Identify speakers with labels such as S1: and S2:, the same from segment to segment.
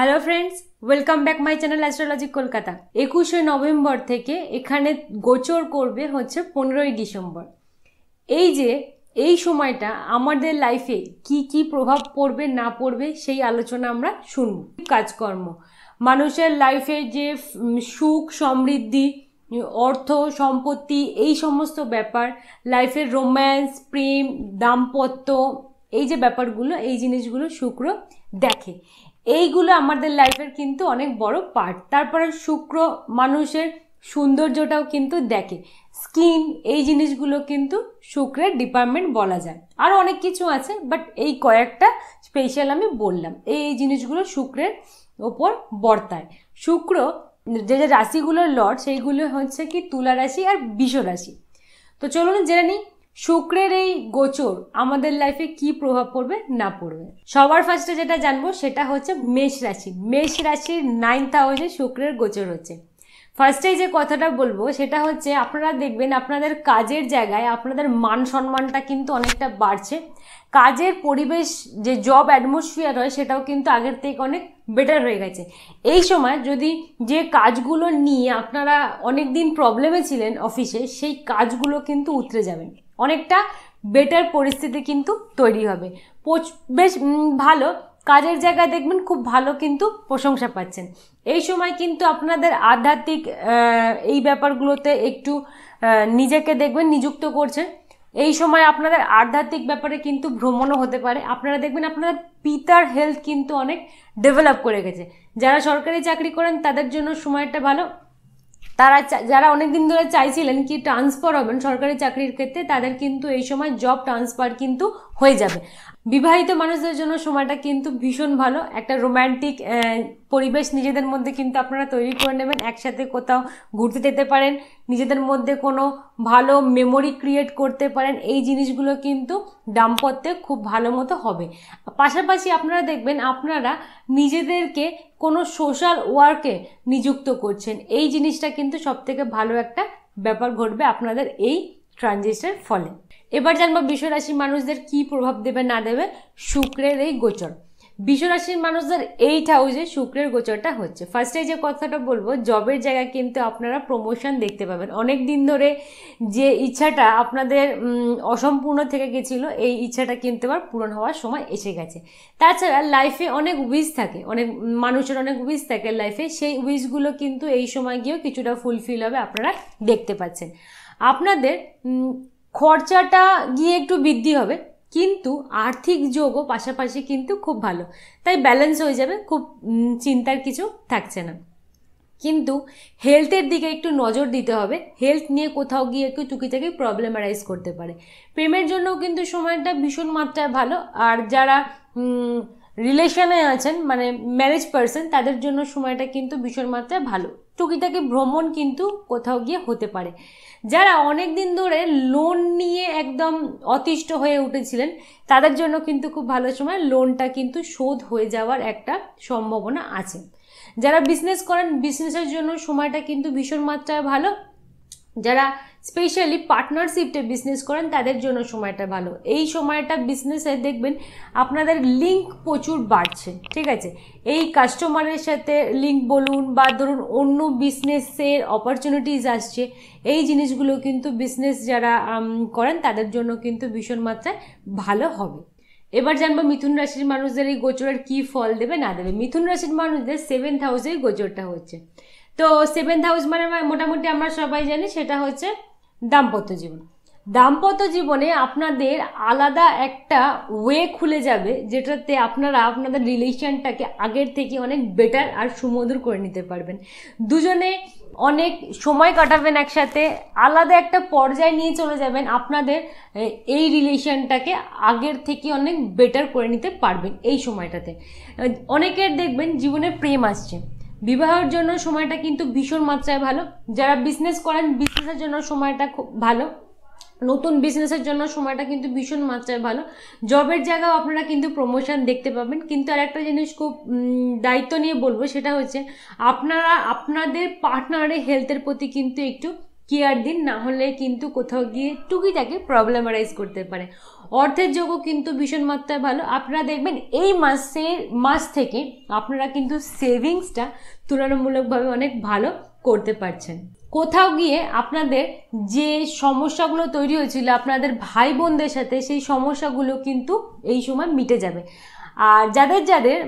S1: hello friends welcome back my channel astrology Kolkata একুশে November থেকে এখানে গোচর করবে হচ্ছে পনেরোই ডিসেম্বর এই যে এই সময়টা আমাদের লাইফে কি কি প্রভাব পড়বে না পড়বে সেই আলোচনা আমরা শুনব কাজকর্ম মানুষের লাইফে যে সুখ সমৃদ্ধি অর্থ সম্পত্তি এই সমস্ত ব্যাপার লাইফের রোম্যান্স প্রেম দাম্পত্য এই যে ব্যাপারগুলো এই জিনিসগুলো শুক্র দেখে এইগুলো আমাদের লাইফের কিন্তু অনেক বড় পার্ট তারপরে শুক্র মানুষের সৌন্দর্যটাও কিন্তু দেখে স্কিন এই জিনিসগুলো কিন্তু শুক্রের ডিপার্টমেন্ট বলা যায় আরও অনেক কিছু আছে বাট এই কয়েকটা স্পেশাল আমি বললাম এই এই জিনিসগুলো শুক্রের ওপর বর্তায় শুক্র যে যে রাশিগুলোর লর্ড সেইগুলো হচ্ছে কি তুলা রাশি আর বিষ রাশি তো চলুন জেনে নিই শুক্রের এই গোচর আমাদের লাইফে কি প্রভাব পড়বে না পড়বে সবার ফার্স্টে যেটা জানবো সেটা হচ্ছে মেষ রাশি মেষ রাশির নাইন্থ হাউসে শুক্রের গোচর হচ্ছে ফার্স্টেই যে কথাটা বলবো সেটা হচ্ছে আপনারা দেখবেন আপনাদের কাজের জায়গায় আপনাদের মান সম্মানটা কিন্তু অনেকটা বাড়ছে কাজের পরিবেশ যে জব অ্যাটমসফিয়ার হয় সেটাও কিন্তু আগের থেকে অনেক বেটার হয়ে গেছে এই সময় যদি যে কাজগুলো নিয়ে আপনারা অনেক দিন প্রবলেমে ছিলেন অফিসে সেই কাজগুলো কিন্তু উতরে যাবেন অনেকটা বেটার পরিস্থিতি কিন্তু তৈরি হবে বেশ ভালো কাজের জায়গায় দেখবেন খুব ভালো কিন্তু প্রশংসা পাচ্ছেন এই সময় কিন্তু আপনাদের আধ্যাত্মিক এই ব্যাপারগুলোতে একটু নিজেকে দেখবেন নিযুক্ত করছে এই সময় আপনাদের আধ্যাত্মিক ব্যাপারে কিন্তু ভ্রমণও হতে পারে আপনারা দেখবেন আপনাদের পিতার হেলথ কিন্তু অনেক ডেভেলপ করে গেছে যারা সরকারি চাকরি করেন তাদের জন্য সময়টা ভালো তারা যারা অনেক দিন ধরে চাইছিলেন কি ট্রান্সফার হবেন সরকারি চাকরির ক্ষেত্রে তাদের কিন্তু এই সময় জব ট্রান্সফার কিন্তু হয়ে যাবে বিবাহিত মানুষদের জন্য সময়টা কিন্তু ভীষণ ভালো একটা রোম্যান্টিক পরিবেশ নিজেদের মধ্যে কিন্তু আপনারা তৈরি করে নেবেন একসাথে কোথাও ঘুরতে যেতে পারেন নিজেদের মধ্যে কোনো ভালো মেমোরি ক্রিয়েট করতে পারেন এই জিনিসগুলো কিন্তু দাম্পত্যে খুব ভালো মতো হবে পাশাপাশি আপনারা দেখবেন আপনারা নিজেদেরকে কোনো সোশ্যাল ওয়ার্কে নিযুক্ত করছেন এই জিনিসটা কিন্তু সবথেকে ভালো একটা ব্যাপার ঘটবে আপনাদের এই ট্রানজিটের ফলে এবার জানবো বিশ্বরাশির মানুষদের কি প্রভাব দেবে না দেবে শুক্রের এই গোচর বিশ্বরাশির মানুষদের এইট হাউসে শুক্রের গোচরটা হচ্ছে ফার্স্টে যে কথাটা বলবো জবের জায়গায় কিন্তু আপনারা প্রমোশন দেখতে পাবেন অনেক দিন ধরে যে ইচ্ছাটা আপনাদের অসম্পূর্ণ থেকে গেছিলো এই ইচ্ছাটা কিন্তু আবার পূরণ হওয়ার সময় এসে গেছে তাছাড়া লাইফে অনেক উইস থাকে অনেক মানুষের অনেক উইস থাকে লাইফে সেই উইসগুলো কিন্তু এই সময় গিয়েও কিছুটা ফুলফিল হবে আপনারা দেখতে পাচ্ছেন আপনাদের খরচাটা গিয়ে একটু বৃদ্ধি হবে কিন্তু আর্থিক যোগও পাশাপাশি কিন্তু খুব ভালো তাই ব্যালেন্স হয়ে যাবে খুব চিন্তার কিছু থাকছে না কিন্তু হেলথের দিকে একটু নজর দিতে হবে হেলথ নিয়ে কোথাও গিয়ে একটু টুকিটাকি প্রবলেম অ্যারাইজ করতে পারে প্রেমের জন্যও কিন্তু সময়টা ভীষণ মাত্রায় ভালো আর যারা রিলেশনে আছেন মানে ম্যারেজ পারসন তাদের জন্য সময়টা কিন্তু ভীষণ মাত্রায় ভালো টুকিটাকি ভ্রমণ কিন্তু কোথাও গিয়ে হতে পারে যারা অনেক দিন ধরে লোন নিয়ে একদম অতিষ্ঠ হয়ে উঠেছিলেন তাদের জন্য কিন্তু খুব ভালো সময় লোনটা কিন্তু শোধ হয়ে যাওয়ার একটা সম্ভাবনা আছে যারা বিজনেস করেন বিজনেসের জন্য সময়টা কিন্তু ভীষণ মাত্রায় ভালো যারা স্পেশালি পার্টনারশিপে বিজনেস করেন তাদের জন্য সময়টা ভালো এই সময়টা বিজনেসে দেখবেন আপনাদের লিঙ্ক প্রচুর বাড়ছে ঠিক আছে এই কাস্টমারের সাথে লিঙ্ক বলুন বা ধরুন অন্য বিজনেসের অপরচুনিটিস আসছে এই জিনিসগুলো কিন্তু বিজনেস যারা করেন তাদের জন্য কিন্তু ভীষণ মাত্রায় ভালো হবে এবার জানবো মিথুন রাশির মানুষদের এই গোচরের কী ফল দেবে না দেবে মিথুন রাশির মানুষদের সেভেন্থ হাউসেই গোচরটা হচ্ছে তো সেভেন্থ হাউস মানে মোটামুটি আমরা সবাই জানি সেটা হচ্ছে দাম্পত্য জীবন দাম্পত্য জীবনে আপনাদের আলাদা একটা ওয়ে খুলে যাবে যেটাতে আপনারা আপনাদের রিলেশনটাকে আগের থেকে অনেক বেটার আর সুমধুর করে নিতে পারবেন দুজনে অনেক সময় কাটাবেন একসাথে আলাদা একটা পর্যায়ে নিয়ে চলে যাবেন আপনাদের এই রিলেশনটাকে আগের থেকে অনেক বেটার করে নিতে পারবেন এই সময়টাতে অনেকের দেখবেন জীবনে প্রেম আসছে বিবাহের জন্য সময়টা কিন্তু ভীষণ মাত্রায় ভালো যারা বিজনেস করেন বিজনেসের জন্য সময়টা খুব ভালো নতুন বিজনেসের জন্য সময়টা কিন্তু ভীষণ মাত্রায় ভালো জবের জায়গাও আপনারা কিন্তু প্রমোশন দেখতে পাবেন কিন্তু আর একটা জিনিস খুব দায়িত্ব নিয়ে বলবো সেটা হচ্ছে আপনারা আপনাদের পার্টনারের হেলথের প্রতি কিন্তু একটু কেয়ার দিন না হলে কিন্তু কোথাও গিয়ে টুকিটাকে প্রবলেমারাইজ করতে পারে অর্থের যোগও কিন্তু ভীষণ মাত্রায় ভালো আপনারা দেখবেন এই মাসের মাস থেকে আপনারা কিন্তু সেভিংসটা তুলনামূলকভাবে অনেক ভালো করতে পারছেন কোথাও গিয়ে আপনাদের যে সমস্যাগুলো তৈরি হয়েছিল আপনাদের ভাই বোনদের সাথে সেই সমস্যাগুলো কিন্তু এই সময় মিটে যাবে আর যাদের যাদের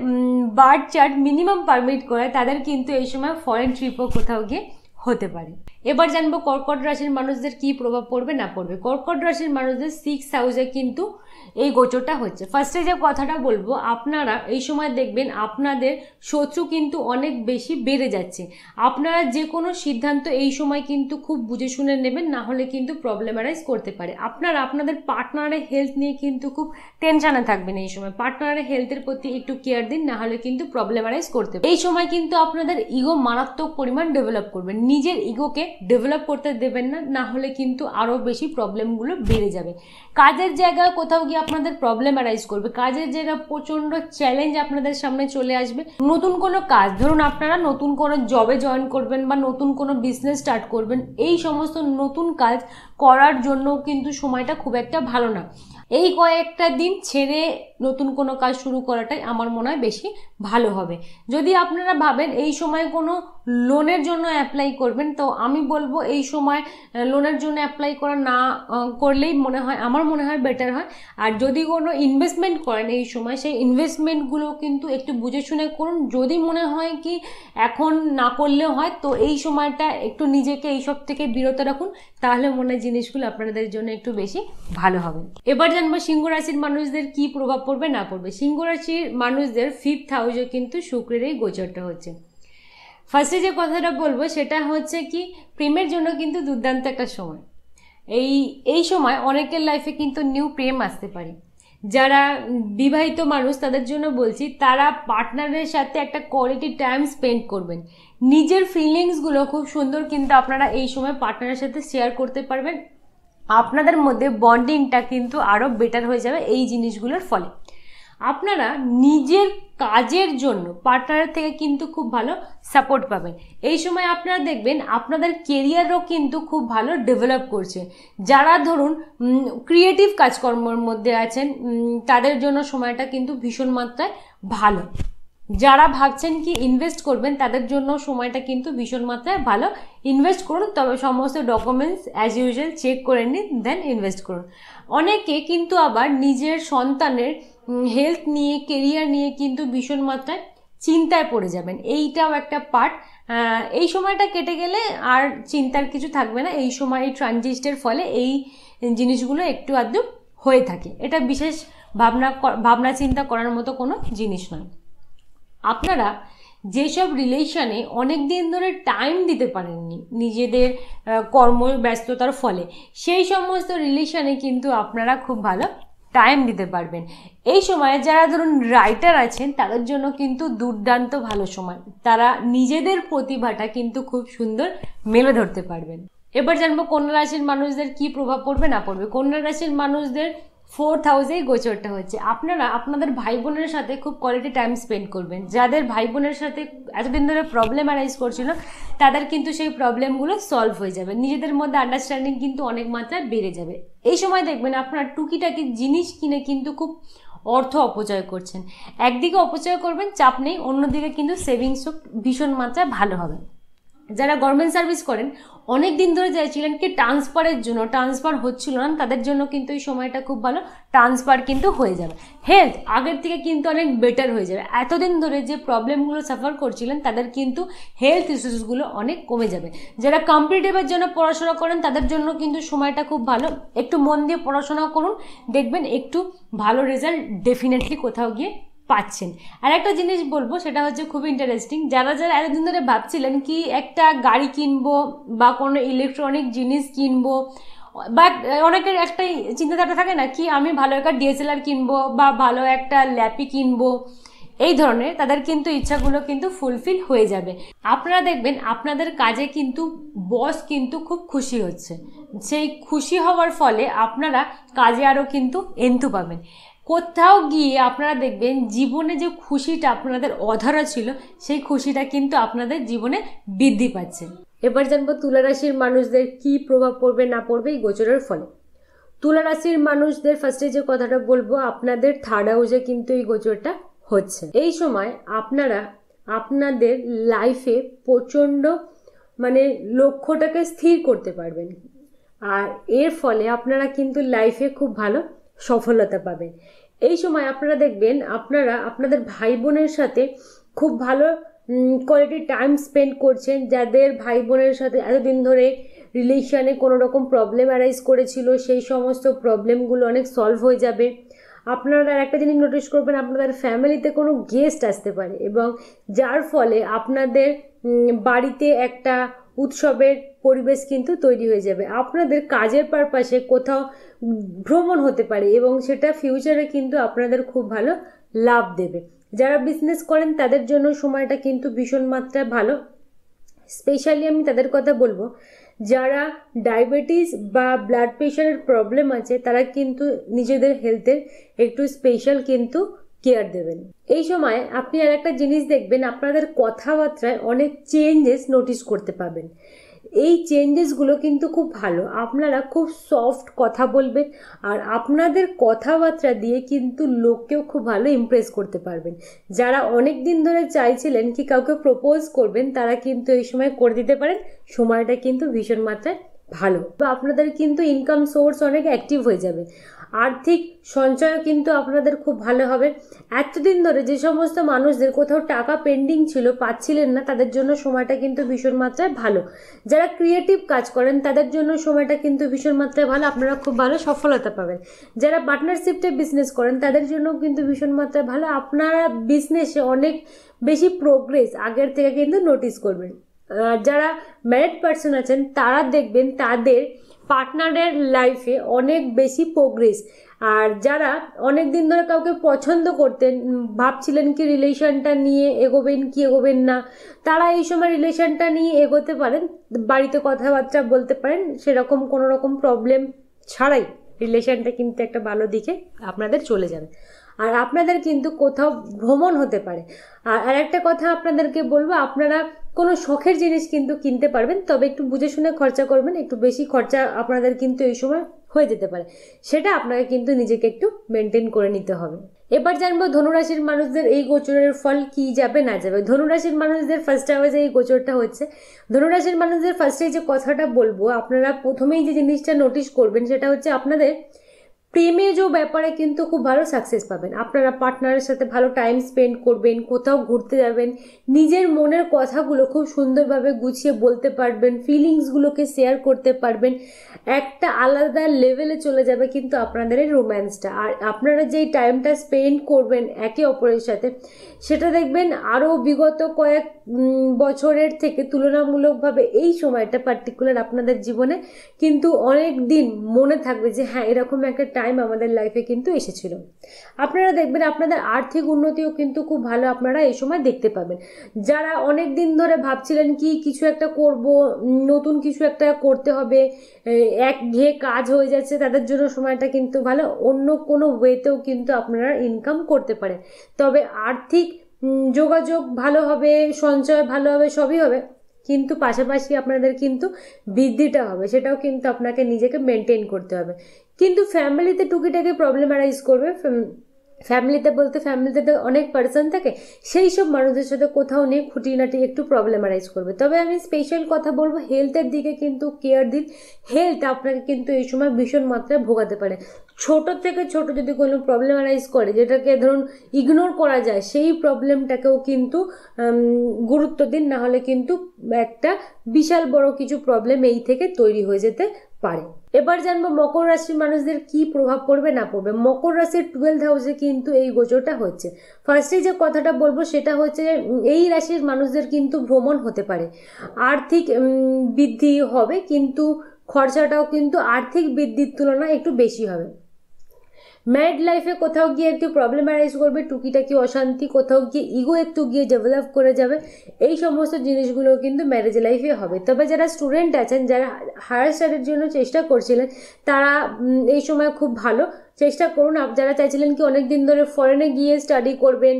S1: বার্ড চার্ট মিনিমাম পারমিট করে তাদের কিন্তু এই সময় ফরেন ট্রিপও কোথাও গিয়ে হতে পারে এবার জানবো কর্কট রাশির মানুষদের কি প্রভাব পড়বে না পড়বে কর্কট রাশির মানুষদের সিক্স হাউসে কিন্তু এই গোচরটা হচ্ছে ফার্স্টে যে কথাটা বলবো আপনারা এই সময় দেখবেন আপনাদের শত্রু কিন্তু অনেক বেশি বেড়ে যাচ্ছে আপনারা যে কোনো সিদ্ধান্ত এই সময় কিন্তু খুব বুঝে শুনে নেবেন না হলে কিন্তু প্রবলেমারাইজ করতে পারে আপনারা আপনাদের পার্টনারের হেলথ নিয়ে কিন্তু খুব টেনশানে থাকবেন এই সময় পার্টনারের হেলথের প্রতি একটু কেয়ার দিন না হলে কিন্তু প্রবলেমারাইজ করতে এই সময় কিন্তু আপনাদের ইগো মারাত্মক পরিমাণ ডেভেলপ করবেন নিজের ইগোকে ডেভেলপ করতে দেবেন না না হলে কিন্তু আরও বেশি প্রবলেমগুলো বেড়ে যাবে কাজের জায়গায় কোথাও গিয়ে আপনাদের প্রবলেম অ্যারাইজ করবে কাজের জায়গা প্রচণ্ড চ্যালেঞ্জ আপনাদের সামনে চলে আসবে নতুন কোনো কাজ ধরুন আপনারা নতুন কোনো জবে জয়েন করবেন বা নতুন কোনো বিজনেস স্টার্ট করবেন এই সমস্ত নতুন কাজ করার জন্য কিন্তু সময়টা খুব একটা ভালো না এই কয়েকটা দিন ছেড়ে নতুন কোনো কাজ শুরু করাটাই আমার মনে হয় বেশি ভালো হবে যদি আপনারা ভাবেন এই সময় কোনো লোনের জন্য অ্যাপ্লাই করবেন তো আমি বলবো এই সময় লোনের জন্য অ্যাপ্লাই করা না করলেই মনে হয় আমার মনে হয় বেটার হয় আর যদি কোনো ইনভেস্টমেন্ট করেন এই সময় সেই ইনভেস্টমেন্টগুলো কিন্তু একটু বুঝে শুনে করুন যদি মনে হয় কি এখন না করলেও হয় তো এই সময়টা একটু নিজেকে এইসব থেকে বিরত রাখুন তাহলে মনে হয় জিনিসগুলো আপনাদের জন্য একটু বেশি ভালো হবে এবার জানবো সিংহ রাশির মানুষদের কী প্রভাব করবে না করবে সিংহ রাশির মানুষদের ফিফথ হাউসে কিন্তু শুক্রের এই গোচরটা হচ্ছে ফার্স্টে যে কথাটা বলবো সেটা হচ্ছে কি প্রেমের জন্য কিন্তু দুর্দান্ত একটা সময় এই এই সময় অনেকের লাইফে কিন্তু নিউ প্রেম আসতে পারে যারা বিবাহিত মানুষ তাদের জন্য বলছি তারা পার্টনারের সাথে একটা কোয়ালিটি টাইম স্পেন্ড করবেন নিজের ফিলিংসগুলো খুব সুন্দর কিন্তু আপনারা এই সময় পার্টনারের সাথে শেয়ার করতে পারবেন আপনাদের মধ্যে বন্ডিংটা কিন্তু আরও বেটার হয়ে যাবে এই জিনিসগুলোর ফলে আপনারা নিজের কাজের জন্য পার্টনার থেকে কিন্তু খুব ভালো সাপোর্ট পাবেন এই সময় আপনারা দেখবেন আপনাদের কেরিয়ারও কিন্তু খুব ভালো ডেভেলপ করছে যারা ধরুন ক্রিয়েটিভ কাজকর্মর মধ্যে আছেন তাদের জন্য সময়টা কিন্তু ভীষণ মাত্রায় ভালো যারা ভাবছেন কি ইনভেস্ট করবেন তাদের জন্য সময়টা কিন্তু ভীষণ মাত্রায় ভালো ইনভেস্ট করুন তবে সমস্ত ডকুমেন্টস অ্যাজ ইউজুয়াল চেক করে নিন দেন ইনভেস্ট করুন অনেকে কিন্তু আবার নিজের সন্তানের হেলথ নিয়ে কেরিয়ার নিয়ে কিন্তু ভীষণ মাত্রায় চিন্তায় পড়ে যাবেন এইটাও একটা পার্ট এই সময়টা কেটে গেলে আর চিন্তার কিছু থাকবে না এই সময় ট্রানজিস্টের ফলে এই জিনিসগুলো একটু আধটু হয়ে থাকে এটা বিশেষ ভাবনা ভাবনা চিন্তা করার মতো কোনো জিনিস নয় আপনারা যেসব রিলেশনে অনেক দিন ধরে টাইম দিতে পারেননি নিজেদের কর্মব্যস্ততার ফলে সেই সমস্ত রিলেশনে কিন্তু আপনারা খুব ভালো টাইম দিতে পারবেন এই সময়ে যারা ধরুন রাইটার আছেন তাদের জন্য কিন্তু দুর্দান্ত ভালো সময় তারা নিজেদের প্রতিভাটা কিন্তু খুব সুন্দর মেলে ধরতে পারবেন এবার জানবো কন্যা রাশির মানুষদের কি প্রভাব পড়বে না পড়বে কন্যা রাশির মানুষদের ফোর্থ হাউসেই গোচরটা হচ্ছে আপনারা আপনাদের ভাই বোনের সাথে খুব কোয়ালিটি টাইম স্পেন্ড করবেন যাদের ভাই বোনের সাথে এতদিন ধরে প্রবলেম অ্যারাইজ করছিল তাদের কিন্তু সেই প্রবলেমগুলো সলভ হয়ে যাবে নিজেদের মধ্যে আন্ডারস্ট্যান্ডিং কিন্তু অনেক মাত্রায় বেড়ে যাবে এই সময় দেখবেন আপনার টুকিটাকি জিনিস কিনে কিন্তু খুব অর্থ অপচয় করছেন একদিকে অপচয় করবেন চাপ নেই অন্যদিকে কিন্তু সেভিংসও ভীষণ মাত্রায় ভালো হবে যারা গভর্নমেন্ট সার্ভিস করেন অনেক দিন ধরে চাইছিলেন কি ট্রান্সফারের জন্য ট্রান্সফার হচ্ছিল না তাদের জন্য কিন্তু এই সময়টা খুব ভালো ট্রান্সফার কিন্তু হয়ে যাবে হেলথ আগের থেকে কিন্তু অনেক বেটার হয়ে যাবে এতদিন ধরে যে প্রবলেমগুলো সাফার করছিলেন তাদের কিন্তু হেলথ ইস্যুসগুলো অনেক কমে যাবে যারা কম্পিটিটিভের জন্য পড়াশোনা করেন তাদের জন্য কিন্তু সময়টা খুব ভালো একটু মন দিয়ে পড়াশোনা করুন দেখবেন একটু ভালো রেজাল্ট ডেফিনেটলি কোথাও গিয়ে পাচ্ছেন আর একটা জিনিস বলবো সেটা হচ্ছে খুব ইন্টারেস্টিং যারা যারা এতদিন ধরে ভাবছিলেন কি একটা গাড়ি কিনবো বা কোনো ইলেকট্রনিক জিনিস কিনবো বাট অনেকের একটা চিন্তাধারা থাকে না কি আমি ভালো একটা ডিএসএলআর কিনবো বা ভালো একটা ল্যাপি কিনবো এই ধরনের তাদের কিন্তু ইচ্ছাগুলো কিন্তু ফুলফিল হয়ে যাবে আপনারা দেখবেন আপনাদের কাজে কিন্তু বস কিন্তু খুব খুশি হচ্ছে সেই খুশি হওয়ার ফলে আপনারা কাজে আরও কিন্তু এন্তু পাবেন কোথাও গিয়ে আপনারা দেখবেন জীবনে যে খুশিটা আপনাদের অধারা ছিল সেই খুশিটা কিন্তু আপনাদের জীবনে বৃদ্ধি পাচ্ছে এবার জানবো তুলারাশির মানুষদের কি প্রভাব পড়বে না পড়বে এই গোচরের ফলে তুলারাশির মানুষদের ফার্স্টে যে কথাটা বলবো আপনাদের থার্ড হাউসে কিন্তু এই গোচরটা হচ্ছে এই সময় আপনারা আপনাদের লাইফে প্রচণ্ড মানে লক্ষ্যটাকে স্থির করতে পারবেন আর এর ফলে আপনারা কিন্তু লাইফে খুব ভালো সফলতা পাবেন এই সময় আপনারা দেখবেন আপনারা আপনাদের ভাই বোনের সাথে খুব ভালো কোয়ালিটি টাইম স্পেন্ড করছেন যাদের ভাই বোনের সাথে এতদিন ধরে রিলেশানে কোনো রকম প্রবলেম অ্যারাইজ করেছিল সেই সমস্ত প্রবলেমগুলো অনেক সলভ হয়ে যাবে আপনারা আর একটা জিনিস নোটিস করবেন আপনাদের ফ্যামিলিতে কোনো গেস্ট আসতে পারে এবং যার ফলে আপনাদের বাড়িতে একটা উৎসবের পরিবেশ কিন্তু তৈরি হয়ে যাবে আপনাদের কাজের পারপাসে কোথাও ভ্রমণ হতে পারে এবং সেটা ফিউচারে কিন্তু আপনাদের খুব ভালো লাভ দেবে যারা বিজনেস করেন তাদের জন্য সময়টা কিন্তু ভীষণ মাত্রায় ভালো স্পেশালি আমি তাদের কথা বলবো যারা ডায়াবেটিস বা ব্লাড প্রেশারের প্রবলেম আছে তারা কিন্তু নিজেদের হেলথের একটু স্পেশাল কিন্তু কেয়ার দেবেন এই সময় আপনি আর একটা জিনিস দেখবেন আপনাদের কথাবার্তায় অনেক চেঞ্জেস নোটিস করতে পাবেন এই চেঞ্জেসগুলো কিন্তু খুব ভালো আপনারা খুব সফট কথা বলবেন আর আপনাদের কথাবার্তা দিয়ে কিন্তু লোককেও খুব ভালো ইমপ্রেস করতে পারবেন যারা অনেক দিন ধরে চাইছিলেন কি কাউকে প্রপোজ করবেন তারা কিন্তু এই সময় করে দিতে পারেন সময়টা কিন্তু ভীষণ মাত্রায় ভালো বা আপনাদের কিন্তু ইনকাম সোর্স অনেক অ্যাক্টিভ হয়ে যাবে আর্থিক সঞ্চয়ও কিন্তু আপনাদের খুব ভালো হবে এতদিন ধরে যে সমস্ত মানুষদের কোথাও টাকা পেন্ডিং ছিল পাচ্ছিলেন না তাদের জন্য সময়টা কিন্তু ভীষণ মাত্রায় ভালো যারা ক্রিয়েটিভ কাজ করেন তাদের জন্য সময়টা কিন্তু ভীষণ মাত্রায় ভালো আপনারা খুব ভালো সফলতা পাবেন যারা পার্টনারশিপটে বিজনেস করেন তাদের জন্য কিন্তু ভীষণ মাত্রায় ভালো আপনারা বিজনেসে অনেক বেশি প্রোগ্রেস আগের থেকে কিন্তু নোটিস করবেন যারা ম্যারিড পার্সন আছেন তারা দেখবেন তাদের পার্টনারের লাইফে অনেক বেশি প্রোগ্রেস আর যারা অনেক দিন ধরে কাউকে পছন্দ করতেন ভাবছিলেন কি রিলেশনটা নিয়ে এগোবেন কি এগোবেন না তারা এই সময় রিলেশনটা নিয়ে এগোতে পারেন বাড়িতে কথাবার্তা বলতে পারেন সেরকম কোনো রকম প্রবলেম ছাড়াই রিলেশনটা কিন্তু একটা ভালো দিকে আপনাদের চলে যাবে আর আপনাদের কিন্তু কোথাও ভ্রমণ হতে পারে আর একটা কথা আপনাদেরকে বলবো আপনারা কোনো শখের জিনিস কিন্তু কিনতে পারবেন তবে একটু বুঝে শুনে খরচা করবেন একটু বেশি খরচা আপনাদের কিন্তু এই সময় হয়ে যেতে পারে সেটা আপনাকে কিন্তু নিজেকে একটু মেনটেন করে নিতে হবে এবার জানবো ধনুরাশির মানুষদের এই গোচরের ফল কি যাবে না যাবে ধনুরাশির মানুষদের ফার্স্ট আওয়াজে এই গোচরটা হচ্ছে ধনুরাশির মানুষদের ফার্স্টে যে কথাটা বলবো আপনারা প্রথমেই যে জিনিসটা নোটিশ করবেন সেটা হচ্ছে আপনাদের প্রেমে যে ব্যাপারে কিন্তু খুব ভালো সাকসেস পাবেন আপনারা পার্টনারের সাথে ভালো টাইম স্পেন্ড করবেন কোথাও ঘুরতে যাবেন নিজের মনের কথাগুলো খুব সুন্দরভাবে গুছিয়ে বলতে পারবেন ফিলিংসগুলোকে শেয়ার করতে পারবেন একটা আলাদা লেভেলে চলে যাবে কিন্তু আপনাদের এই রোম্যান্সটা আর আপনারা যেই টাইমটা স্পেন্ড করবেন একে অপরের সাথে সেটা দেখবেন আরও বিগত কয়েক বছরের থেকে তুলনামূলকভাবে এই সময়টা পার্টিকুলার আপনাদের জীবনে কিন্তু অনেক দিন মনে থাকবে যে হ্যাঁ এরকম একটা টাইম আমাদের লাইফে কিন্তু এসেছিল আপনারা দেখবেন আপনাদের আর্থিক উন্নতিও কিন্তু খুব ভালো আপনারা এই সময় দেখতে পাবেন যারা অনেক দিন ধরে ভাবছিলেন কি কিছু একটা করব নতুন কিছু একটা করতে হবে এক ঘে কাজ হয়ে যাচ্ছে তাদের জন্য সময়টা কিন্তু ভালো অন্য কোনো ওয়েতেও কিন্তু আপনারা ইনকাম করতে পারেন তবে আর্থিক যোগাযোগ ভালো হবে সঞ্চয় ভালো হবে সবই হবে কিন্তু পাশাপাশি আপনাদের কিন্তু বৃদ্ধিটা হবে সেটাও কিন্তু আপনাকে নিজেকে মেনটেন করতে হবে কিন্তু ফ্যামিলিতে টুকিটাকি প্রবলেম অ্যারাইজ করবে ফ্যামিলিতে বলতে ফ্যামিলিতে তো অনেক পার্সন থাকে সেই সব মানুষদের সাথে কোথাও নিয়ে খুঁটিনাটি একটু প্রবলেম আরাইজ করবে তবে আমি স্পেশাল কথা বলবো হেলথের দিকে কিন্তু কেয়ার দিন হেলথ আপনাকে কিন্তু এই সময় ভীষণ মাত্রায় ভোগাতে পারে ছোট থেকে ছোট যদি কোনো প্রবলেম অ্যারাইজ করে যেটাকে ধরুন ইগনোর করা যায় সেই প্রবলেমটাকেও কিন্তু গুরুত্ব দিন না হলে কিন্তু একটা বিশাল বড় কিছু প্রবলেম এই থেকে তৈরি হয়ে যেতে পারে এবার জানবো মকর রাশির মানুষদের কি প্রভাব পড়বে না পড়বে মকর রাশির টুয়েলভ হাউসে কিন্তু এই গোচরটা হচ্ছে ফার্স্টে যে কথাটা বলবো সেটা হচ্ছে এই রাশির মানুষদের কিন্তু ভ্রমণ হতে পারে আর্থিক বৃদ্ধি হবে কিন্তু খরচাটাও কিন্তু আর্থিক বৃদ্ধির তুলনায় একটু বেশি হবে ম্যাড লাইফে কোথাও গিয়ে একটু প্রবলেম অ্যারাইজ করবে টুকিটাকি অশান্তি কোথাও গিয়ে ইগো একটু গিয়ে ডেভেলপ করে যাবে এই সমস্ত জিনিসগুলো কিন্তু ম্যারেজ লাইফে হবে তবে যারা স্টুডেন্ট আছেন যারা হায়ার স্টাডির জন্য চেষ্টা করছিলেন তারা এই সময় খুব ভালো চেষ্টা করুন যারা চাইছিলেন কি অনেক দিন ধরে ফরেনে গিয়ে স্টাডি করবেন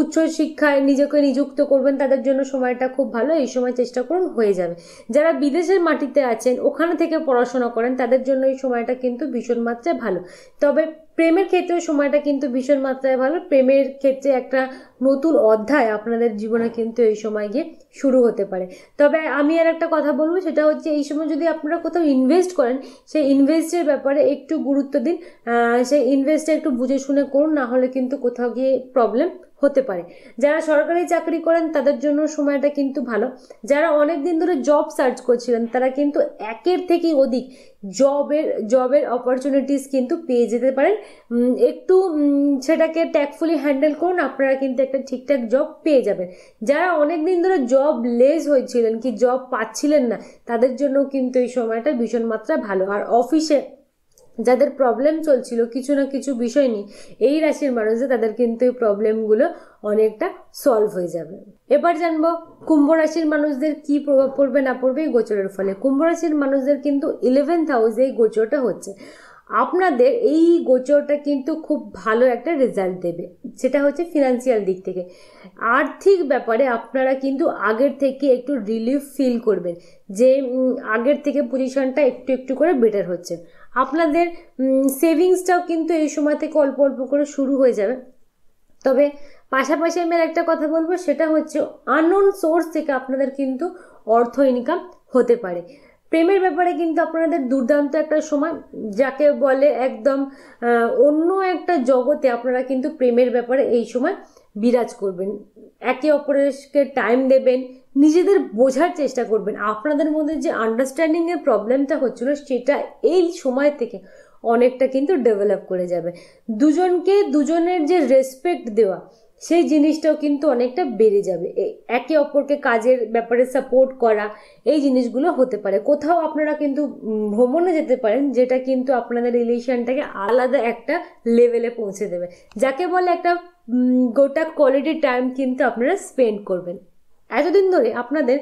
S1: উচ্চ শিক্ষায় নিজেকে নিযুক্ত করবেন তাদের জন্য সময়টা খুব ভালো এই সময় চেষ্টা করুন হয়ে যাবে যারা বিদেশের মাটিতে আছেন ওখানে থেকে পড়াশোনা করেন তাদের জন্য এই সময়টা কিন্তু ভীষণ মাত্রায় ভালো তবে প্রেমের ক্ষেত্রে সময়টা কিন্তু ভীষণ মাত্রায় ভালো প্রেমের ক্ষেত্রে একটা নতুন অধ্যায় আপনাদের জীবনে কিন্তু এই সময় গিয়ে শুরু হতে পারে তবে আমি আর একটা কথা বলবো সেটা হচ্ছে এই সময় যদি আপনারা কোথাও ইনভেস্ট করেন সেই ইনভেস্টের ব্যাপারে একটু গুরুত্ব দিন সেই ইনভেস্টটা একটু বুঝে শুনে করুন না হলে কিন্তু কোথাও গিয়ে প্রবলেম হতে পারে যারা সরকারি চাকরি করেন তাদের জন্য সময়টা কিন্তু ভালো যারা অনেক দিন ধরে জব সার্চ করছিলেন তারা কিন্তু একের থেকে অধিক জবের জবের অপরচুনিটিস কিন্তু পেয়ে যেতে পারেন একটু সেটাকে ট্যাকফুলি হ্যান্ডেল করুন আপনারা কিন্তু একটা ঠিকঠাক জব পেয়ে যাবেন যারা অনেক দিন ধরে জব লেস হয়েছিলেন কি জব পাচ্ছিলেন না তাদের জন্য কিন্তু এই সময়টা ভীষণ মাত্রা ভালো আর অফিসে যাদের প্রবলেম চলছিল কিছু না কিছু বিষয় নিয়ে এই রাশির মানুষদের তাদের কিন্তু এই প্রবলেমগুলো অনেকটা সলভ হয়ে যাবে এবার জানবো কুম্ভ রাশির মানুষদের কি প্রভাব পড়বে না পড়বে এই গোচরের ফলে কুম্ভ রাশির মানুষদের কিন্তু ইলেভেন্থ হাউসে এই গোচরটা হচ্ছে আপনাদের এই গোচরটা কিন্তু খুব ভালো একটা রেজাল্ট দেবে সেটা হচ্ছে ফিনান্সিয়াল দিক থেকে আর্থিক ব্যাপারে আপনারা কিন্তু আগের থেকে একটু রিলিফ ফিল করবেন যে আগের থেকে পজিশনটা একটু একটু করে বেটার হচ্ছে আপনাদের সেভিংসটাও কিন্তু এই সময় থেকে অল্প অল্প করে শুরু হয়ে যাবে তবে পাশাপাশি আমি একটা কথা বলবো সেটা হচ্ছে আননোন সোর্স থেকে আপনাদের কিন্তু অর্থ ইনকাম হতে পারে প্রেমের ব্যাপারে কিন্তু আপনাদের দুর্দান্ত একটা সময় যাকে বলে একদম অন্য একটা জগতে আপনারা কিন্তু প্রেমের ব্যাপারে এই সময় বিরাজ করবেন একে অপরেরকে টাইম দেবেন নিজেদের বোঝার চেষ্টা করবেন আপনাদের মধ্যে যে আন্ডারস্ট্যান্ডিংয়ের প্রবলেমটা হচ্ছিলো সেটা এই সময় থেকে অনেকটা কিন্তু ডেভেলপ করে যাবে দুজনকে দুজনের যে রেসপেক্ট দেওয়া সেই জিনিসটাও কিন্তু অনেকটা বেড়ে যাবে একে অপরকে কাজের ব্যাপারে সাপোর্ট করা এই জিনিসগুলো হতে পারে কোথাও আপনারা কিন্তু ভ্রমণে যেতে পারেন যেটা কিন্তু আপনাদের রিলেশনটাকে আলাদা একটা লেভেলে পৌঁছে দেবে যাকে বলে একটা গোটা কোয়ালিটি টাইম কিন্তু আপনারা স্পেন্ড করবেন এতদিন ধরে আপনাদের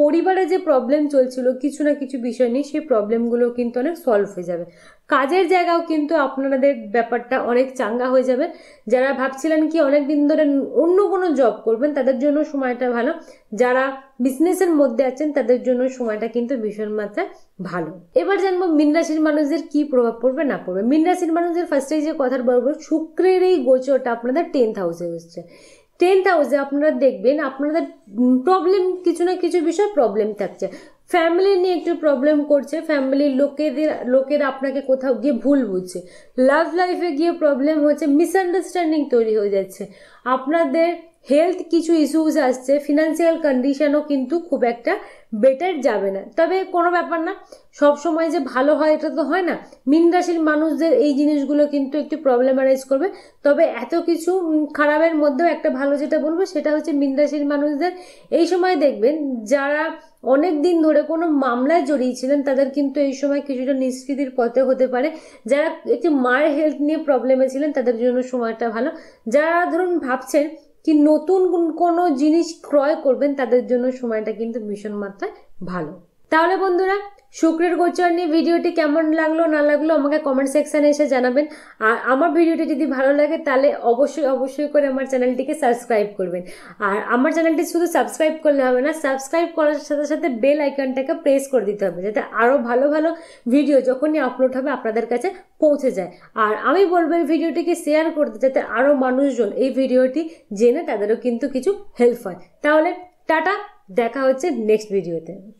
S1: পরিবারে যে প্রবলেম চলছিল কিছু না কিছু বিষয় নিয়ে সেই প্রবলেমগুলো কিন্তু অনেক সলভ হয়ে যাবে কাজের জায়গাও কিন্তু আপনাদের ব্যাপারটা অনেক চাঙ্গা হয়ে যাবে যারা ভাবছিলেন কি অনেক দিন ধরে অন্য কোনো জব করবেন তাদের জন্য সময়টা ভালো যারা বিজনেসের মধ্যে আছেন তাদের জন্য সময়টা কিন্তু ভীষণ মাত্রায় ভালো এবার জানবো মিন রাশির মানুষদের কি প্রভাব পড়বে না পড়বে মিন রাশির মানুষদের ফার্স্টে যে কথার বলবো শুক্রের এই গোচরটা আপনাদের টেন্থ হাউসে হচ্ছে টেন্থ হাউসে আপনারা দেখবেন আপনাদের প্রবলেম কিছু না কিছু বিষয় প্রবলেম থাকছে ফ্যামিলি নিয়ে একটু প্রবলেম করছে ফ্যামিলির লোকেদের লোকেরা আপনাকে কোথাও গিয়ে ভুল বুঝছে লাভ লাইফে গিয়ে প্রবলেম হচ্ছে মিসআন্ডারস্ট্যান্ডিং তৈরি হয়ে যাচ্ছে আপনাদের হেলথ কিছু ইস্যুস আসছে ফিনান্সিয়াল কন্ডিশনও কিন্তু খুব একটা বেটার যাবে না তবে কোনো ব্যাপার না সব সময় যে ভালো হয় এটা তো হয় না মিন রাশির মানুষদের এই জিনিসগুলো কিন্তু একটু প্রবলেমারাইজ করবে তবে এত কিছু খারাপের মধ্যেও একটা ভালো যেটা বলবো সেটা হচ্ছে মিন রাশির মানুষদের এই সময় দেখবেন যারা অনেক দিন ধরে কোনো মামলায় জড়িয়েছিলেন তাদের কিন্তু এই সময় কিছুটা নিষ্কৃতির পথে হতে পারে যারা একটি মায়ের হেলথ নিয়ে প্রবলেমে ছিলেন তাদের জন্য সময়টা ভালো যারা ধরুন ভাবছেন কি নতুন কোনো জিনিস ক্রয় করবেন তাদের জন্য সময়টা কিন্তু ভীষণ মাত্রায় ভালো তাহলে বন্ধুরা শুক্রের গোচর নিয়ে ভিডিওটি কেমন লাগলো না লাগলো আমাকে কমেন্ট সেকশানে এসে জানাবেন আর আমার ভিডিওটি যদি ভালো লাগে তাহলে অবশ্যই অবশ্যই করে আমার চ্যানেলটিকে সাবস্ক্রাইব করবেন আর আমার চ্যানেলটি শুধু সাবস্ক্রাইব করলে হবে না সাবস্ক্রাইব করার সাথে সাথে বেল আইকনটাকে প্রেস করে দিতে হবে যাতে আরও ভালো ভালো ভিডিও যখনই আপলোড হবে আপনাদের কাছে পৌঁছে যায় আর আমি বলবো এই ভিডিওটিকে শেয়ার করতে যাতে আরও মানুষজন এই ভিডিওটি জেনে তাদেরও কিন্তু কিছু হেল্প হয় তাহলে টাটা দেখা হচ্ছে নেক্সট ভিডিওতে